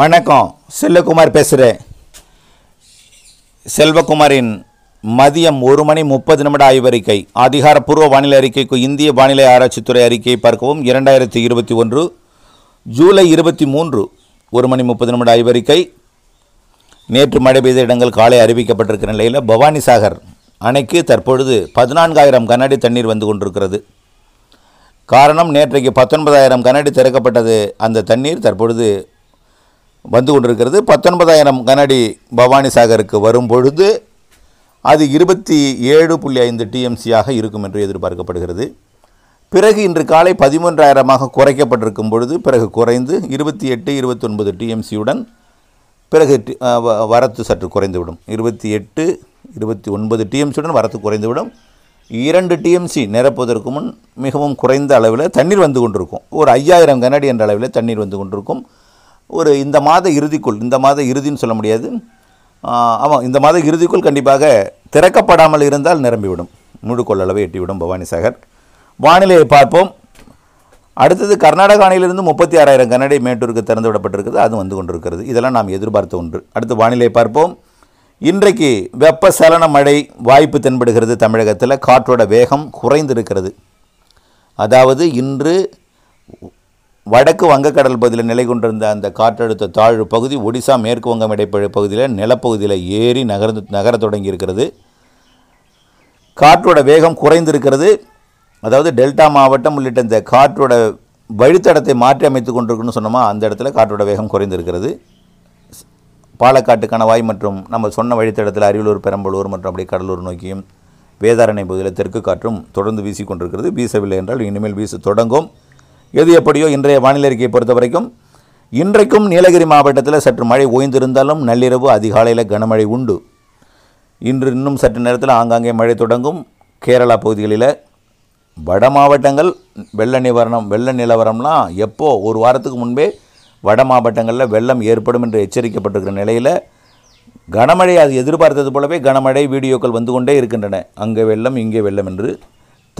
வணக்கம் செல்லகுமார் பேசுகிறேன் செல்வகுமாரின் மதியம் ஒரு மணி முப்பது நிமிட ஆய்வறிக்கை அதிகாரப்பூர்வ வானிலை அறிக்கைக்கு இந்திய வானிலை ஆராய்ச்சித்துறை அறிக்கையை பார்க்கவும் இரண்டாயிரத்தி இருபத்தி ஒன்று ஜூலை இருபத்தி மூன்று ஒரு மணி முப்பது நிமிட ஆய்வறிக்கை நேற்று மழை பெய்த இடங்கள் காலை அறிவிக்கப்பட்டிருக்கிற நிலையில் பவானிசாகர் அணைக்கு தற்பொழுது பதினான்காயிரம் கனஅடி தண்ணீர் வந்து கொண்டிருக்கிறது காரணம் நேற்றைக்கு பத்தொன்பதாயிரம் கனஅடி திறக்கப்பட்டது அந்த தண்ணீர் தற்பொழுது வந்து கொண்டிருக்கிறது பத்தொன்பதாயிரம் கனடி பவானி சாகருக்கு வரும் பொழுது அது இருபத்தி ஏழு புள்ளி ஐந்து டிஎம்சியாக இருக்கும் என்று எதிர்பார்க்கப்படுகிறது பிறகு இன்று காலை பதிமூன்றாயிரமாக குறைக்கப்பட்டிருக்கும் பொழுது பிறகு குறைந்து இருபத்தி எட்டு இருபத்தொன்பது டிஎம்சியுடன் பிறகு வரத்து சற்று குறைந்துவிடும் இருபத்தி எட்டு இருபத்தி ஒன்பது டிஎம்சியுடன் வரத்து குறைந்துவிடும் இரண்டு டிஎம்சி நிரப்புவதற்கு முன் மிகவும் குறைந்த அளவில் தண்ணீர் வந்து கொண்டிருக்கும் ஒரு ஐயாயிரம் கனடி என்ற அளவில் தண்ணீர் வந்து கொண்டிருக்கும் ஒரு இந்த மாத இறுதிக்குள் இந்த மாத இறுதின்னு சொல்ல முடியாது ஆமாம் இந்த மாத இறுதிக்குள் கண்டிப்பாக திறக்கப்படாமல் இருந்தால் நிரம்பிவிடும் முழு கொள்ளளவை எட்டிவிடும் பவானி சாகர் வானிலையை பார்ப்போம் அடுத்தது கர்நாடக அணையிலிருந்து முப்பத்தி ஆறாயிரம் கன்னடை மேட்டூருக்கு திறந்து விடப்பட்டிருக்குது அது வந்து கொண்டிருக்கிறது இதெல்லாம் நாம் எதிர்பார்த்த ஒன்று அடுத்து வானிலையை பார்ப்போம் இன்றைக்கு வெப்பசலன மழை வாய்ப்பு தென்படுகிறது தமிழகத்தில் காற்றோட வேகம் குறைந்திருக்கிறது அதாவது இன்று வடக்கு வங்கக்கடல் பகுதியில் நிலை கொண்டிருந்த அந்த காற்றழுத்த தாழ்வு பகுதி ஒடிசா மேற்கு வங்கம் இடைப்பழ பகுதியில் நிலப்பகுதியில் ஏறி நகர்ந்து நகர தொடங்கி இருக்கிறது காற்றோட வேகம் குறைந்திருக்கிறது அதாவது டெல்டா மாவட்டம் உள்ளிட்ட இந்த காற்றோட வழித்தடத்தை மாற்றி அமைத்து கொண்டிருக்குன்னு சொன்னோமா அந்த இடத்துல காற்றோட வேகம் குறைந்திருக்கிறது பாலக்காட்டு கணவாய் மற்றும் நம்ம சொன்ன வழித்தடத்தில் அரியலூர் பெரம்பலூர் மற்றும் அப்படியே கடலூர் நோக்கியும் வேதாரணை பகுதியில் தெற்கு காற்றும் தொடர்ந்து வீசிக்கொண்டிருக்கிறது வீசவில்லை என்றால் இனிமேல் வீச தொடங்கும் எது எப்படியோ இன்றைய வானிலை அறிக்கை பொறுத்த வரைக்கும் இன்றைக்கும் நீலகிரி மாவட்டத்தில் சற்று மழை ஓய்ந்திருந்தாலும் நள்ளிரவு அதிகாலையில் கனமழை உண்டு இன்று இன்னும் சற்று நேரத்தில் ஆங்காங்கே மழை தொடங்கும் கேரளா பகுதிகளில் வட மாவட்டங்கள் வெள்ள நிவாரணம் வெள்ள நிலவரம்லாம் எப்போது ஒரு வாரத்துக்கு முன்பே வட மாவட்டங்களில் வெள்ளம் ஏற்படும் என்று எச்சரிக்கப்பட்டிருக்கிற நிலையில் கனமழை அது எதிர்பார்த்தது போலவே கனமழை வீடியோக்கள் வந்து கொண்டே இருக்கின்றன அங்கே வெள்ளம் இங்கே வெள்ளம் என்று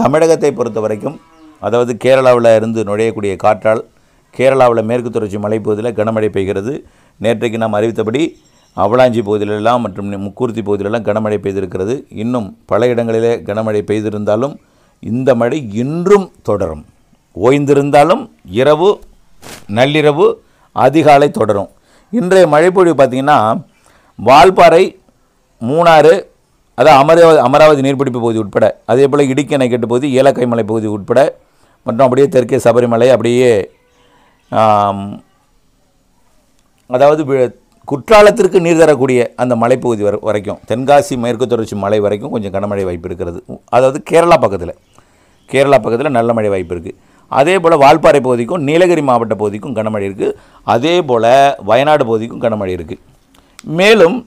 தமிழகத்தை பொறுத்த வரைக்கும் அதாவது கேரளாவில் இருந்து நுழையக்கூடிய காற்றால் கேரளாவில் மேற்கு தொடர்ச்சி மலைப்பகுதியில் கனமழை பெய்கிறது நேற்றைக்கு நாம் அறிவித்தபடி அவலாஞ்சி பகுதியிலெல்லாம் மற்றும் முக்கூர்த்தி பகுதியிலெல்லாம் கனமழை பெய்திருக்கிறது இன்னும் பல இடங்களிலே கனமழை பெய்திருந்தாலும் இந்த மழை இன்றும் தொடரும் ஓய்ந்திருந்தாலும் இரவு நள்ளிரவு அதிகாலை தொடரும் இன்றைய மழைப்பொழிவு பார்த்திங்கன்னா வால்பாறை மூணாறு அதாவது அமராவதி அமராவதி நீர்பிடிப்பு பகுதி உட்பட அதே போல் இடுக்கி அணைக்கட்டு பகுதி ஏலக்காய் மலை பகுதி உட்பட மற்றும் அப்படியே தெற்கே சபரிமலை அப்படியே அதாவது குற்றாலத்திற்கு நீர் தரக்கூடிய அந்த மலைப்பகுதி வர வரைக்கும் தென்காசி மேற்கு தொடர்ச்சி மலை வரைக்கும் கொஞ்சம் கனமழை வாய்ப்பு இருக்கிறது அதாவது கேரளா பக்கத்தில் கேரளா பக்கத்தில் நல்ல மழை வாய்ப்பு இருக்குது அதே போல் வால்பாறை பகுதிக்கும் நீலகிரி மாவட்ட பகுதிக்கும் கனமழை இருக்குது அதே போல் வயநாடு பகுதிக்கும் கனமழை இருக்குது மேலும்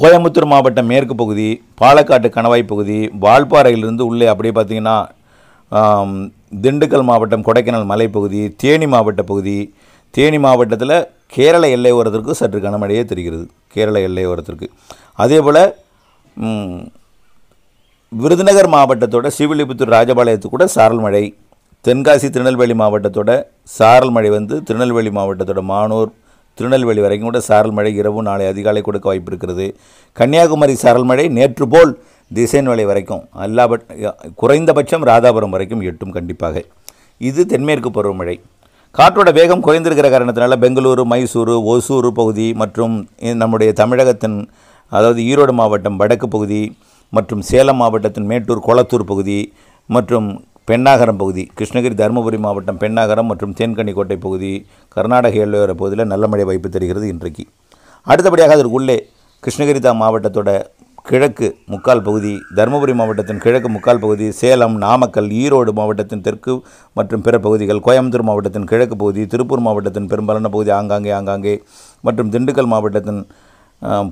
கோயம்புத்தூர் மாவட்ட மேற்கு பகுதி பாலக்காட்டு கணவாய் பகுதி வால்பாறையிலிருந்து உள்ளே அப்படியே பார்த்திங்கன்னா திண்டுக்கல் மாவட்டம் கொடைக்கானல் மலைப்பகுதி தேனி மாவட்ட பகுதி தேனி மாவட்டத்தில் கேரள எல்லை ஓரத்திற்கு சற்று கனமழையே தெரிகிறது கேரள எல்லை ஓரத்திற்கு அதே போல் விருதுநகர் மாவட்டத்தோட ஸ்ரீவில்லிபுத்தூர் ராஜபாளையத்து கூட சாரல் மழை தென்காசி திருநெல்வேலி மாவட்டத்தோட சாரல் மழை வந்து திருநெல்வேலி மாவட்டத்தோட மானூர் திருநெல்வேலி வரைக்கும் கூட சாரல் மழை இரவு நாளை அதிகாலை கொடுக்க வாய்ப்பு இருக்கிறது கன்னியாகுமரி சாரல் மழை நேற்று போல் திசைன் வலை வரைக்கும் எல்லாபட் குறைந்தபட்சம் ராதாபுரம் வரைக்கும் எட்டும் கண்டிப்பாக இது தென்மேற்கு பருவமழை காற்றோட வேகம் குறைந்திருக்கிற காரணத்தினால பெங்களூரு மைசூரு ஓசூர் பகுதி மற்றும் நம்முடைய தமிழகத்தின் அதாவது ஈரோடு மாவட்டம் வடக்கு பகுதி மற்றும் சேலம் மாவட்டத்தின் மேட்டூர் கொளத்தூர் பகுதி மற்றும் பெண்ணாகரம் பகுதி கிருஷ்ணகிரி தருமபுரி மாவட்டம் பெண்ணாகரம் மற்றும் தேன்கண்ணிக்கோட்டை பகுதி கர்நாடக எல்லையோர பகுதியில் நல்ல மழை வாய்ப்பு தருகிறது இன்றைக்கு அடுத்தபடியாக அதற்கு உள்ளே கிருஷ்ணகிரி மாவட்டத்தோட கிழக்கு முக்கால் பகுதி தருமபுரி மாவட்டத்தின் கிழக்கு முக்கால் பகுதி சேலம் நாமக்கல் ஈரோடு மாவட்டத்தின் தெற்கு மற்றும் பிற பகுதிகள் கோயம்புத்தூர் மாவட்டத்தின் கிழக்கு பகுதி திருப்பூர் மாவட்டத்தின் பெரும்பாலான பகுதி ஆங்காங்கே ஆங்காங்கே மற்றும் திண்டுக்கல் மாவட்டத்தின்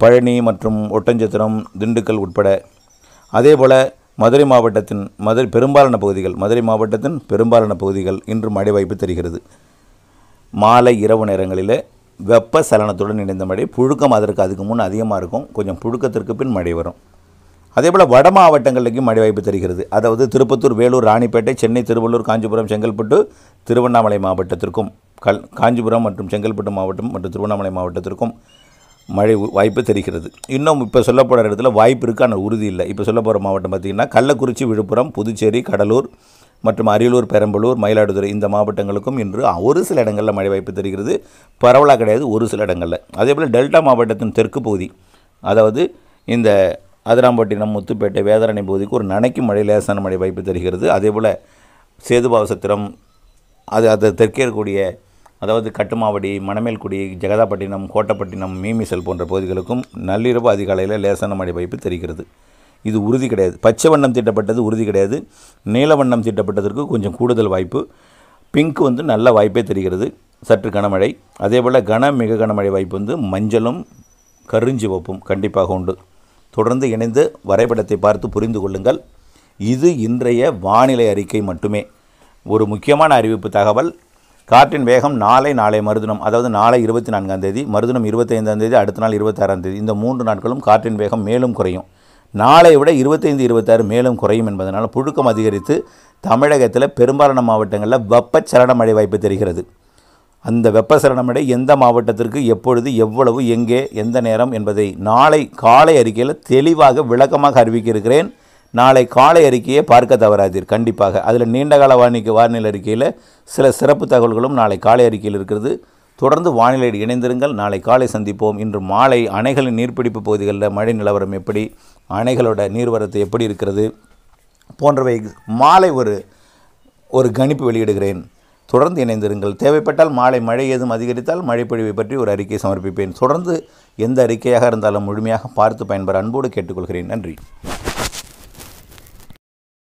பழனி மற்றும் ஒட்டஞ்சத்திரம் திண்டுக்கல் உட்பட அதேபோல் மதுரை மாவட்டத்தின் மதுரை பெரும்பாலான பகுதிகள் மதுரை மாவட்டத்தின் பெரும்பாலான பகுதிகள் இன்று மழை வாய்ப்பு தெரிகிறது மாலை இரவு நேரங்களில் வெப்ப சலனத்துடன் இணைந்த மழை புழுக்கம் அதற்கு அதுக்கு முன் அதிகமாக இருக்கும் கொஞ்சம் புழுக்கத்திற்கு பின் மழை வரும் அதே போல் வட மாவட்டங்களுக்கும் மழை வாய்ப்பு தருகிறது அதாவது திருப்பத்தூர் வேலூர் ராணிப்பேட்டை சென்னை திருவள்ளூர் காஞ்சிபுரம் செங்கல்பட்டு திருவண்ணாமலை மாவட்டத்திற்கும் கல் காஞ்சிபுரம் மற்றும் செங்கல்பட்டு மாவட்டம் மற்றும் திருவண்ணாமலை மாவட்டத்திற்கும் மழை வாய்ப்பு தெரிகிறது இன்னும் இப்போ சொல்ல போகிற இடத்துல வாய்ப்பு இருக்குது ஆனால் உறுதி இல்லை இப்போ சொல்ல போகிற மாவட்டம் பார்த்திங்கன்னா கள்ளக்குறிச்சி விழுப்புரம் புதுச்சேரி கடலூர் மற்றும் அரியலூர் பெரம்பலூர் மயிலாடுதுறை இந்த மாவட்டங்களுக்கும் இன்று ஒரு சில இடங்களில் மழை வாய்ப்பு தெரிகிறது பரவலாக கிடையாது ஒரு சில இடங்களில் அதே போல் டெல்டா மாவட்டத்தின் தெற்கு பகுதி அதாவது இந்த அதிராம்பட்டினம் முத்துப்பேட்டை வேதாரணை பகுதிக்கு ஒரு நனைக்கும் மழை லேசான மழை வாய்ப்பு தருகிறது அதேபோல் சேதுபாவசத்திரம் அது அது தெற்கே இருக்கக்கூடிய அதாவது கட்டுமாவடி மணமேல்குடி ஜெகதாப்பட்டினம் கோட்டப்பட்டினம் மீமிசல் போன்ற பகுதிகளுக்கும் நள்ளிரவு அதிகாலையில் லேசான மழை வாய்ப்பு தெரிகிறது இது உறுதி கிடையாது பச்சை வண்ணம் தீட்டப்பட்டது உறுதி கிடையாது நீல வண்ணம் தீட்டப்பட்டதற்கு கொஞ்சம் கூடுதல் வாய்ப்பு பிங்க் வந்து நல்ல வாய்ப்பே தெரிகிறது சற்று கனமழை அதே போல் கன மிக கனமழை வாய்ப்பு வந்து மஞ்சளும் வைப்பும் கண்டிப்பாக உண்டு தொடர்ந்து இணைந்து வரைபடத்தை பார்த்து புரிந்து கொள்ளுங்கள் இது இன்றைய வானிலை அறிக்கை மட்டுமே ஒரு முக்கியமான அறிவிப்பு தகவல் காற்றின் வேகம் நாளை நாளை மறுதினம் அதாவது நாளை இருபத்தி நான்காம் தேதி மறுதினம் இருபத்தைந்தாம் தேதி அடுத்த நாள் இருபத்தாறாம் தேதி இந்த மூன்று நாட்களும் காற்றின் வேகம் மேலும் குறையும் நாளை விட இருபத்தைந்து இருபத்தாறு மேலும் குறையும் என்பதனால் புழுக்கம் அதிகரித்து தமிழகத்தில் பெரும்பாலான மாவட்டங்களில் வெப்பச்சலன மழை வாய்ப்பு தெரிகிறது அந்த வெப்பசலன மழை எந்த மாவட்டத்திற்கு எப்பொழுது எவ்வளவு எங்கே எந்த நேரம் என்பதை நாளை காலை அறிக்கையில் தெளிவாக விளக்கமாக அறிவிக்க இருக்கிறேன் நாளை காலை அறிக்கையை பார்க்க தவறாதீர் கண்டிப்பாக அதில் நீண்டகால வானிக்கு வானிலை அறிக்கையில் சில சிறப்பு தகவல்களும் நாளை காலை அறிக்கையில் இருக்கிறது தொடர்ந்து வானிலையில் இணைந்திருங்கள் நாளை காலை சந்திப்போம் இன்று மாலை அணைகளின் நீர்ப்பிடிப்பு பகுதிகளில் மழை நிலவரம் எப்படி அணைகளோட நீர்வரத்து எப்படி இருக்கிறது போன்றவை மாலை ஒரு ஒரு கணிப்பு வெளியிடுகிறேன் தொடர்ந்து இணைந்திருங்கள் தேவைப்பட்டால் மாலை மழை ஏதும் அதிகரித்தால் மழைப்பொழிவை பற்றி ஒரு அறிக்கை சமர்ப்பிப்பேன் தொடர்ந்து எந்த அறிக்கையாக இருந்தாலும் முழுமையாக பார்த்து பயன்பெற அன்போடு கேட்டுக்கொள்கிறேன் நன்றி